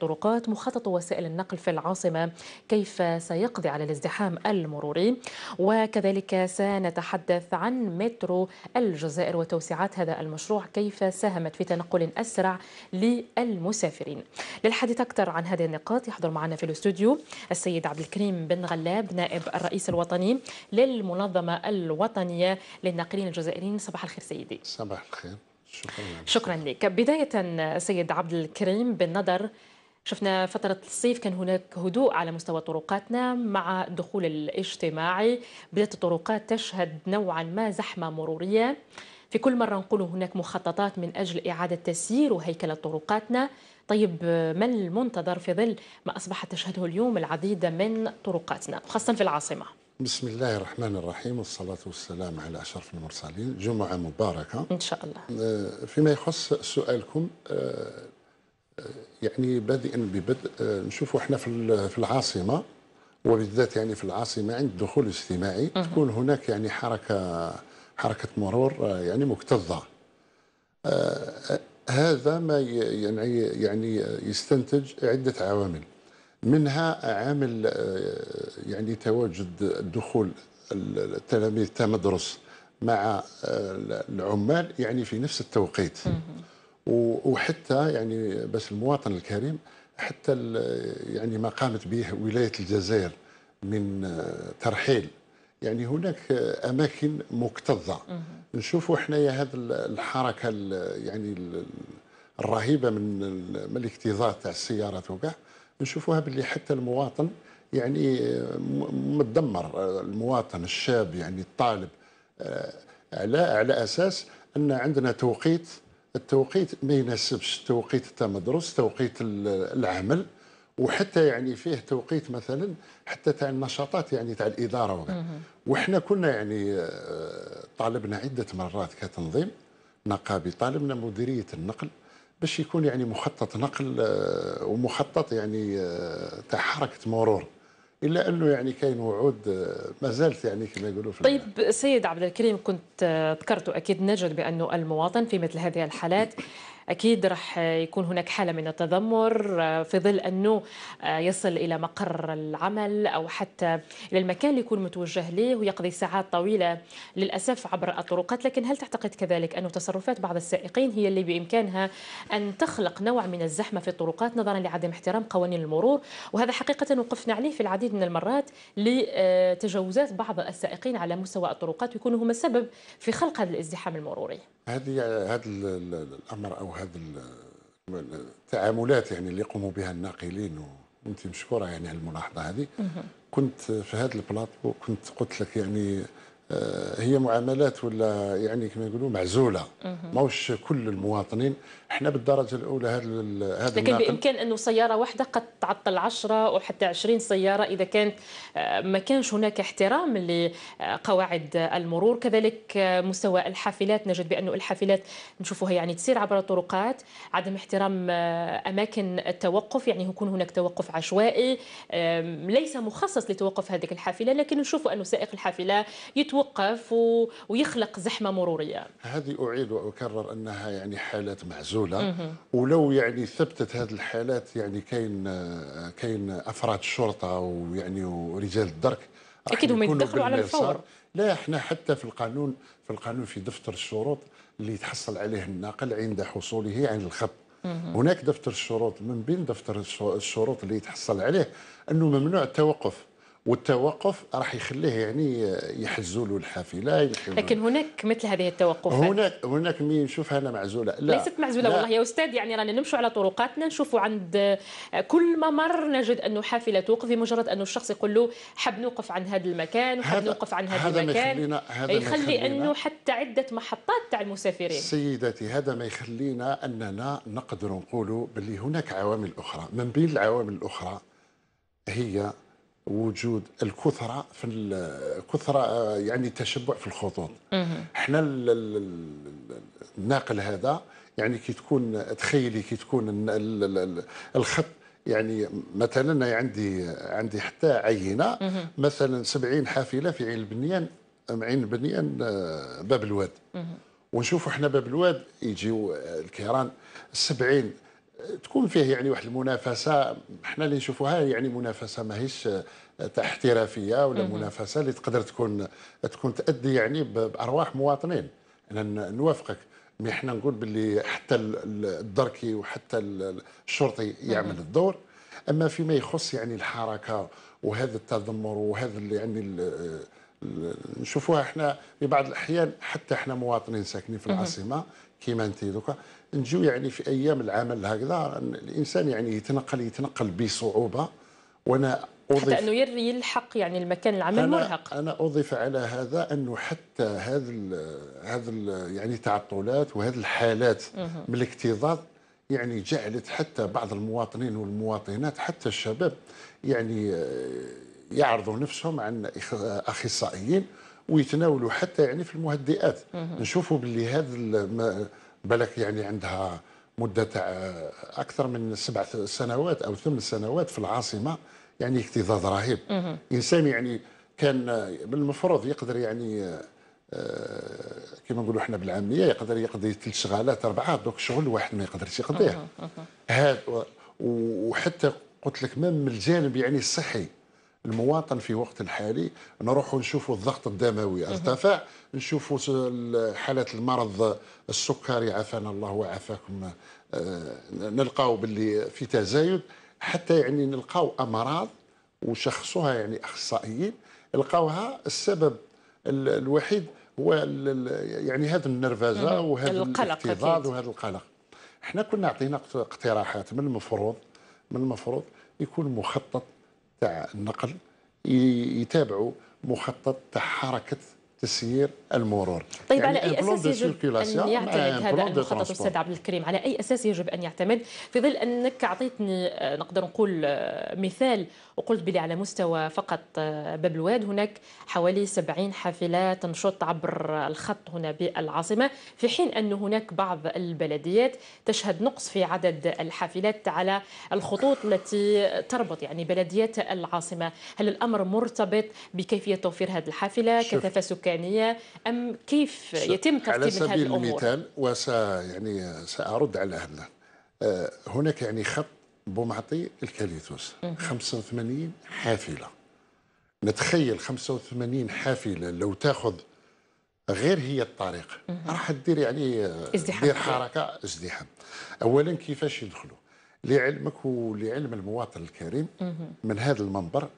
طرقات مخطط وسائل النقل في العاصمة كيف سيقضي على الازدحام المروري وكذلك سنتحدث عن مترو الجزائر وتوسعات هذا المشروع كيف ساهمت في تنقل أسرع للمسافرين للحديث أكثر عن هذه النقاط يحضر معنا في الاستوديو السيد عبد الكريم بن غلاب نائب الرئيس الوطني للمنظمة الوطنية للناقلين الجزائريين صباح الخير سيدي صباح الخير شكرا, شكرا لك بداية سيد عبد الكريم بالنظر شفنا فترة الصيف كان هناك هدوء على مستوى طرقاتنا مع الدخول الاجتماعي بدأت الطرقات تشهد نوعا ما زحمة مرورية في كل مرة نقول هناك مخططات من أجل إعادة تسيير وهيكلة طرقاتنا طيب ما المنتظر في ظل ما أصبحت تشهده اليوم العديد من طرقاتنا وخاصة في العاصمة بسم الله الرحمن الرحيم والصلاة والسلام على أشرف المرسلين جمعة مباركة إن شاء الله آه، فيما يخص سؤالكم آه، يعني بادئا ببدء آه، نشوفوا احنا في في العاصمه وبالذات يعني في العاصمه عند الدخول الاجتماعي تكون هناك يعني حركه حركه مرور آه، يعني مكتظه آه، هذا ما يعني يعني يستنتج عده عوامل منها عامل يعني تواجد دخول التلاميذ تمدرس مع العمال يعني في نفس التوقيت وحتى يعني بس المواطن الكريم حتى يعني ما قامت به ولايه الجزائر من ترحيل يعني هناك اماكن مكتظه نشوفوا حنايا هذه الحركه يعني الرهيبه من الاكتظاظ تاع السيارات وكاع نشوفوها باللي حتى المواطن يعني متدمر المواطن الشاب يعني الطالب آه، على على اساس ان عندنا توقيت التوقيت ما يناسبش توقيت تاع مدرس توقيت العمل وحتى يعني فيه توقيت مثلا حتى تاع النشاطات يعني تاع الاداره وغير وحنا كنا يعني آه، طالبنا عده مرات كتنظيم نقابي طالبنا مديريه النقل باش يكون يعني مخطط نقل آه، ومخطط يعني آه، تاع حركه مرور الا انه يعني كاين وعود آه، ما زالت يعني كما يقولوا في طيب سيد عبد الكريم كنت آه، ذكرت اكيد نجد بانه المواطن في مثل هذه الحالات أكيد راح يكون هناك حالة من التذمر آه، في ظل أنه آه، يصل إلى مقر العمل أو حتى إلى المكان اللي يكون متوجه ليه ويقضي ساعات طويلة للأسف عبر الطرقات لكن هل تعتقد كذلك انه تصرفات بعض السائقين هي اللي بإمكانها أن تخلق نوع من الزحمة في الطرقات نظرا لعدم احترام قوانين المرور وهذا حقيقة وقفنا عليه في العديد من المرات لتجاوزات بعض السائقين على مستوى الطرقات ويكونوا هم السبب في خلق هذا الازدحام المروري هذه هذا الأمر أو او التعاملات يعني اللي يقوموا بها الناقلين وانت مشكوره يعني على الملاحظه هذه كنت في هذا البلاطو كنت قلت لك يعني آه، هي معاملات ولا يعني كما يقولوا معزوله ماهوش كل المواطنين احنا بالدرجه الاولى هذا هذا لكن بامكان انه سياره واحده قد تعطل 10 وحتى 20 سياره اذا كانت آه، ما كانش هناك احترام لقواعد المرور كذلك آه، مستوى الحافلات نجد بانه الحافلات نشوفوها يعني تسير عبر الطرقات عدم احترام آه، اماكن التوقف يعني يكون هناك توقف عشوائي ليس مخصص لتوقف هذه الحافله لكن نشوف انه سائق الحافله يتوقف ويخلق زحمه مروريه هذه اعيد واكرر انها يعني حالات معزوله الدوله ولو يعني ثبتت هذه الحالات يعني كاين كاين افراد الشرطه ويعني ورجال الدرك اكيد هم يدخلوا على الفور لا احنا حتى في القانون في القانون في دفتر الشروط اللي يتحصل عليه الناقل عند حصوله عن الخط هناك دفتر الشروط من بين دفتر الشروط اللي يتحصل عليه انه ممنوع التوقف والتوقف راح يخليه يعني يحزوا له الحافله لكن هناك مثل هذه التوقفات هناك هناك مين نشوفها انا معزوله لا ليست معزوله لا. والله يا استاذ يعني رانا نمشوا على طرقاتنا نشوفوا عند كل ممر نجد انه حافله توقف بمجرد انه الشخص يقول له حاب نوقف عن هذا المكان وحاب نوقف عن هذا المكان هذا يخلي انه حتى عده محطات تاع المسافرين سيدتي هذا ما يخلينا اننا نقدر نقولوا باللي هناك عوامل اخرى من بين العوامل الاخرى هي وجود الكثره في الكثره آه، يعني تشبع في الخطوط احنا الناقل هذا يعني كي تكون تخيلي كي تكون الخط يعني مثلا انا عندي عندي حتى عينه مثلا 70 حافله في عين البنيان عين البنيان آه، باب الواد ونشوفوا احنا باب الواد يجيو آه، الكيران 70 تكون فيه يعني واحد المنافسه احنا اللي نشوفوها يعني منافسه ماهيش آه، احترافيه ولا منافسه اللي تقدر تكون تكون تادي يعني بارواح مواطنين انا نوافقك مي احنا نقول باللي حتى الدركي وحتى الشرطي يعمل الدور اما فيما يخص يعني الحركه وهذا التذمر وهذا اللي يعني نشوفوها احنا في بعض الاحيان حتى احنا مواطنين ساكنين في العاصمه كما انت دوكا نجيو يعني في ايام العمل هكذا الانسان يعني يتنقل يتنقل بصعوبه وانا أضيف حتى انه يلحق يعني المكان العمل مرهق انا اضيف على هذا انه حتى هذا هذا يعني التعطلات وهذه الحالات من الاكتظاظ يعني جعلت حتى بعض المواطنين والمواطنات حتى الشباب يعني آه، يعرضوا نفسهم عن اخصائيين ويتناولوا حتى يعني في المهدئات نشوفوا باللي هذا بالك يعني عندها مده تاع آه، اكثر من سبع سنوات او ثمان سنوات في العاصمه يعني اكتظاظ رهيب انسان يعني كان آه، بالمفروض يقدر يعني آه، كما نقولوا احنا بالعاميه يقدر يقضي ثلاث شغالات اربعه دوك شغل واحد ما يقدرش يقضيه هذا وحتى قلت لك من الجانب يعني الصحي المواطن في وقت الحالي نروح نشوفوا الضغط الدموي ارتفع نشوفوا حالات المرض السكري عافانا الله وعافاكم آه، نلقاو باللي في تزايد حتى يعني نلقاو امراض وشخصوها يعني اخصائيين لقاوها السبب الوحيد هو يعني هذا النرفزه وهذا الاكتظاظ وهذا القلق احنا كنا عطينا اقتراحات من المفروض من المفروض يكون مخطط تاع النقل يتابعوا مخطط تاع حركه تسيير المرور طيب يعني على اي اساس يجب ان يعتمد هذا المخطط استاذ عبد الكريم على اي اساس يجب ان يعتمد في ظل انك اعطيتني آه، نقدر نقول آه، مثال وقلت بلي على مستوى فقط آه، باب الواد هناك حوالي 70 حافله تنشط عبر الخط هنا بالعاصمه في حين ان هناك بعض البلديات تشهد نقص في عدد الحافلات على الخطوط التي تربط يعني بلديات العاصمه هل الامر مرتبط بكيفيه توفير هذه الحافله كثافه سكانيه الإمكانية أم كيف يتم ترتيب هذه الأمور؟ على سبيل المثال وس يعني سأرد على هذا آه، هناك يعني خط بومعطي الكاليتوس 85 حافلة نتخيل 85 حافلة لو تاخذ غير هي الطريق راح دير يعني آه، ازدحام دير حركة ازدحام أولا كيفاش يدخلوا لعلمك ولعلم المواطن الكريم من هذا المنبر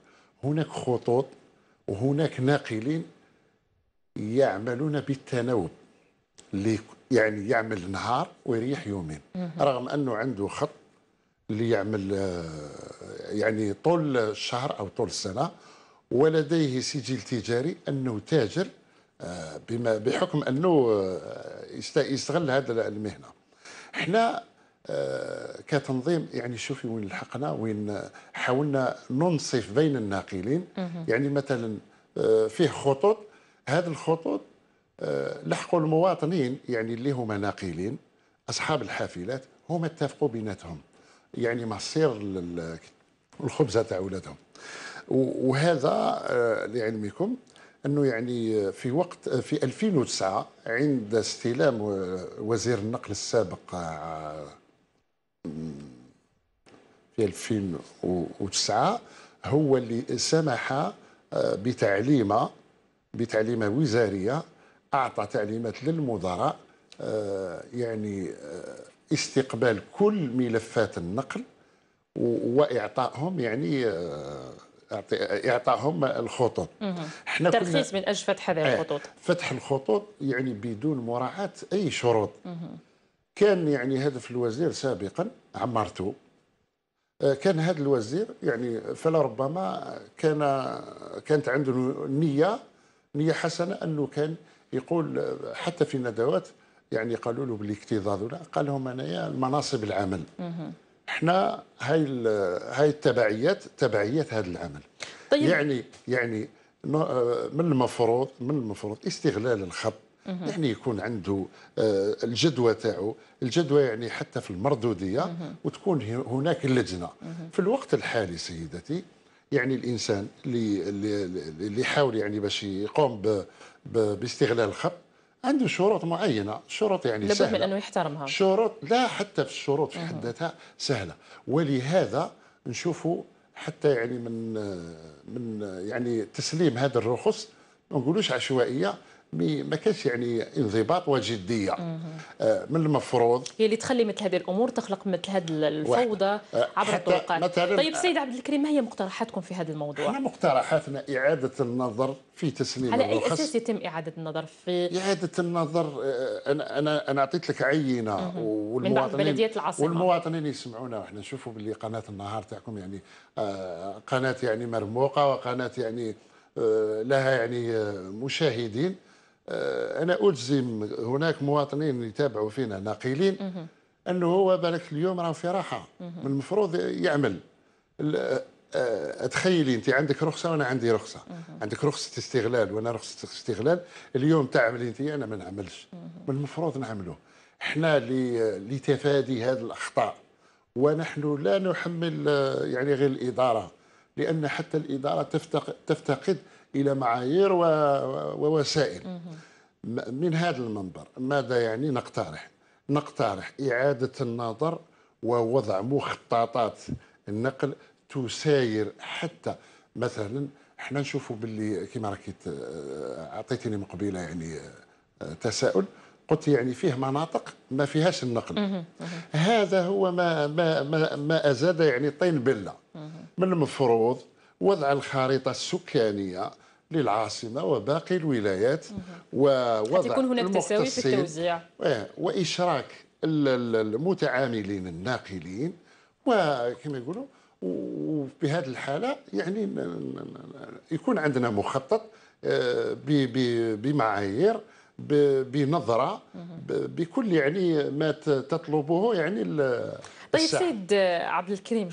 هناك خطوط وهناك ناقلين يعملون بالتناوب يعني يعمل نهار ويريح يومين رغم أنه عنده خط اللي يعمل آه، يعني طول الشهر أو طول السنة ولديه سجل تجاري أنه تاجر آه، بما بحكم أنه آه، يستغل هذا المهنة احنا كتنظيم يعني شوفي وين لحقنا وين حاولنا ننصف بين الناقلين يعني مثلا فيه خطوط هذه الخطوط آه، لحقوا المواطنين يعني اللي هما ناقلين اصحاب الحافلات هما اتفقوا بيناتهم يعني مصير الخبزه تاع ولادهم وهذا آه، لعلمكم انه يعني في وقت في 2009 عند استلام آه، وزير النقل السابق في 2009 هو اللي سمح بتعليمه بتعليمه وزاريه اعطى تعليمات للمدراء آه، يعني آه، استقبال كل ملفات النقل واعطائهم يعني آه، اعطائهم الخطوط احنا ترخيص من اجل فتح هذه إيه، الخطوط فتح الخطوط يعني بدون مراعاه اي شروط كان يعني هدف الوزير سابقا عمرته كان هذا الوزير يعني فلربما كان كانت عنده نيه نية حسنة أنه كان يقول حتى في ندوات يعني قالوا له بالاكتظاظ ولا قال لهم انايا المناصب العمل احنا هاي هاي التبعيات تبعيات هذا العمل طيب. يعني يعني من المفروض من المفروض استغلال الخط يعني يكون عنده آه، الجدوى تاعو الجدوى يعني حتى في المردوديه وتكون هناك اللجنه في الوقت الحالي سيدتي يعني الانسان اللي اللي يحاول يعني باش يقوم ب باستغلال الخط عنده شروط معينه شروط يعني لابد سهله من انه يحترمها شروط لا حتى في الشروط في حد ذاتها سهله ولهذا نشوفوا حتى يعني من من يعني تسليم هذا الرخص ما نقولوش عشوائيه ما كانش يعني انضباط وجديه آه، من المفروض هي اللي تخلي مثل هذه الامور تخلق مثل هذه الفوضى آه، عبر الطرقات طيب سيد عبد الكريم ما هي مقترحاتكم في هذا الموضوع احنا مقترحاتنا اعاده النظر في تسليم على اي اساس يتم اعاده النظر في اعاده النظر آه، انا انا انا اعطيت لك عينه والمواطنين من بعض بلديات العاصمه والمواطنين يسمعونا احنا نشوفوا باللي قناه النهار تاعكم يعني قناه يعني مرموقه وقناه يعني لها يعني مشاهدين آه، انا الزم هناك مواطنين يتابعوا فينا ناقلين انه هو بالك اليوم راه في راحه من المفروض يعمل آه، آه، تخيلي انت عندك رخصه وانا عندي رخصه عندك رخصه استغلال وانا رخصه استغلال اليوم تعملي انت انا ما نعملش من المفروض نعمله احنا لتفادي هذه الاخطاء ونحن لا نحمل يعني غير الاداره لان حتى الاداره تفتقد الى معايير ووسائل من هذا المنبر ماذا يعني نقترح نقترح اعاده النظر ووضع مخططات النقل تساير حتى مثلا احنا نشوفوا باللي كما راكي اعطيتني من قبيله يعني آه، تساؤل قلت يعني فيه مناطق ما فيهاش النقل هذا هو ما ما ما, ما ازاد يعني طين بله من المفروض وضع الخريطه السكانيه للعاصمه وباقي الولايات ووضع يكون هناك تساوي في التوزيع واشراك المتعاملين الناقلين وكما يقولوا وفي هذه الحاله يعني يكون عندنا مخطط آه، بمعايير بنظره بكل يعني ما تطلبه يعني طيب سيد عبد الكريم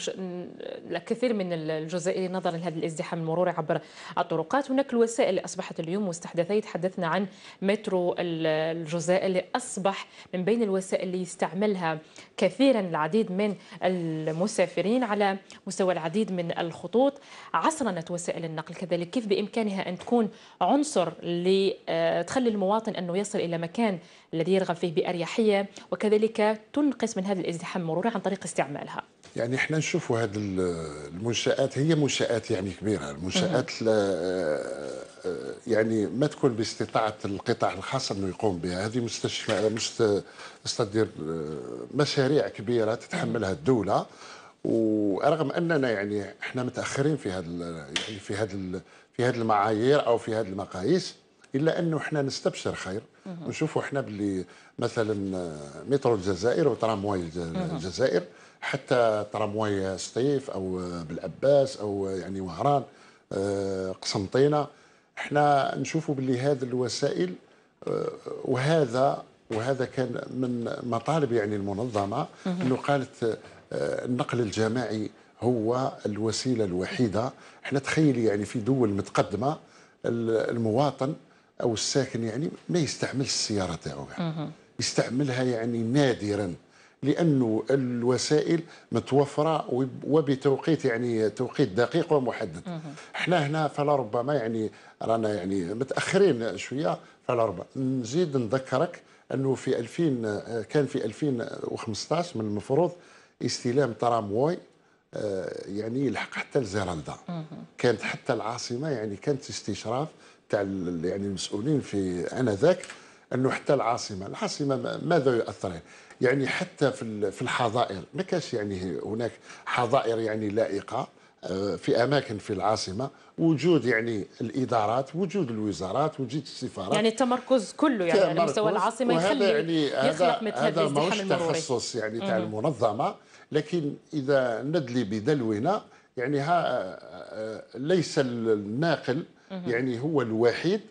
الكثير من الجزائري نظرا لهذا الازدحام المروري عبر الطرقات هناك الوسائل اللي أصبحت اليوم مستحدثة يتحدثنا عن مترو الجزائر اللي أصبح من بين الوسائل اللي يستعملها كثيرا العديد من المسافرين على مستوى العديد من الخطوط عصرنت وسائل النقل كذلك كيف بإمكانها أن تكون عنصر لتخلي آه، المواطن أنه يصل إلى مكان الذي يرغب فيه بأريحية وكذلك تنقص من هذا الازدحام المروري عن طريق طريق استعمالها يعني احنا نشوفوا هذه المنشات هي منشات يعني كبيره المنشات آه، آه، يعني ما تكون باستطاعه القطاع الخاص انه يقوم بها هذه مستشفى مستدير تستدير آه، مشاريع كبيره تتحملها الدوله ورغم اننا يعني احنا متاخرين في هذا يعني في هذا في هذه المعايير او في هذه المقاييس الا انه احنا نستبشر خير ونشوفوا احنا باللي مثلا آه، مترو الجزائر وترامواي الجزائر حتى ترامواي سطيف او آه، بالعباس او آه، يعني وهران قسنطينه احنا نشوفوا باللي هذه الوسائل وهذا وهذا كان من مطالب يعني المنظمه انه قالت النقل الجماعي هو الوسيله الوحيده احنا تخيلي يعني في دول متقدمه المواطن او الساكن يعني ما يستعملش السياره تاعو يعني. يستعملها يعني نادرا لانه الوسائل متوفره وبتوقيت يعني توقيت دقيق ومحدد احنا هنا فلربما يعني رانا يعني متاخرين شويه فلربما نزيد نذكرك انه في 2000 كان في 2015 من المفروض استلام تراموي آه، يعني يلحق حتى لزيراندا كانت حتى العاصمه يعني كانت استشراف تاع يعني المسؤولين في انذاك انه حتى العاصمه، العاصمه ماذا يؤثر يعني حتى في في الحظائر ما كانش يعني هناك حظائر يعني لائقه آه، في اماكن في العاصمه وجود يعني الادارات وجود الوزارات وجود السفارات يعني التمركز كله يعني على يعني مستوى العاصمه يخلي يعني يخلق مثل هذا ماهوش تخصص يعني تاع المنظمه لكن اذا ندلي بدلونا يعني ها آه، آه، ليس الناقل يعني هو الوحيد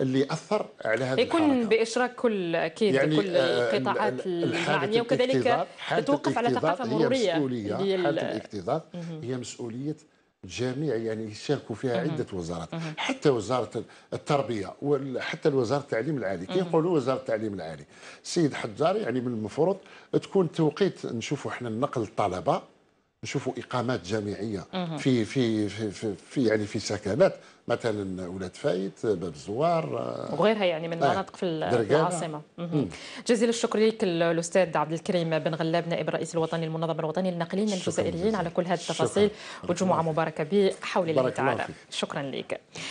اللي اثر على هذا يكون الحركة. باشراك كل اكيد يعني كل آه، القطاعات المعنيه وكذلك توقف على ثقافه مروريه هي مسؤوليه حاله الاكتظاظ هي مسؤوليه جميع يعني يشاركوا فيها عده وزارات حتى وزاره التربيه وحتى وزاره التعليم العالي كيقولوا وزاره التعليم العالي السيد حجار يعني من المفروض تكون توقيت نشوفوا احنا نقل الطلبه نشوفوا اقامات جامعيه في في في, في يعني في سكنات مثلا ولاد فايت باب الزوار آه، وغيرها يعني من آه، مناطق في العاصمه جزيل الشكر لك الاستاذ عبد الكريم بن غلاب نائب الرئيس الوطني للمنظمه الوطنيه للناقلين الجزائريين على كل هذه التفاصيل وجمعه مباركه بحول الله تعالى شكرا لك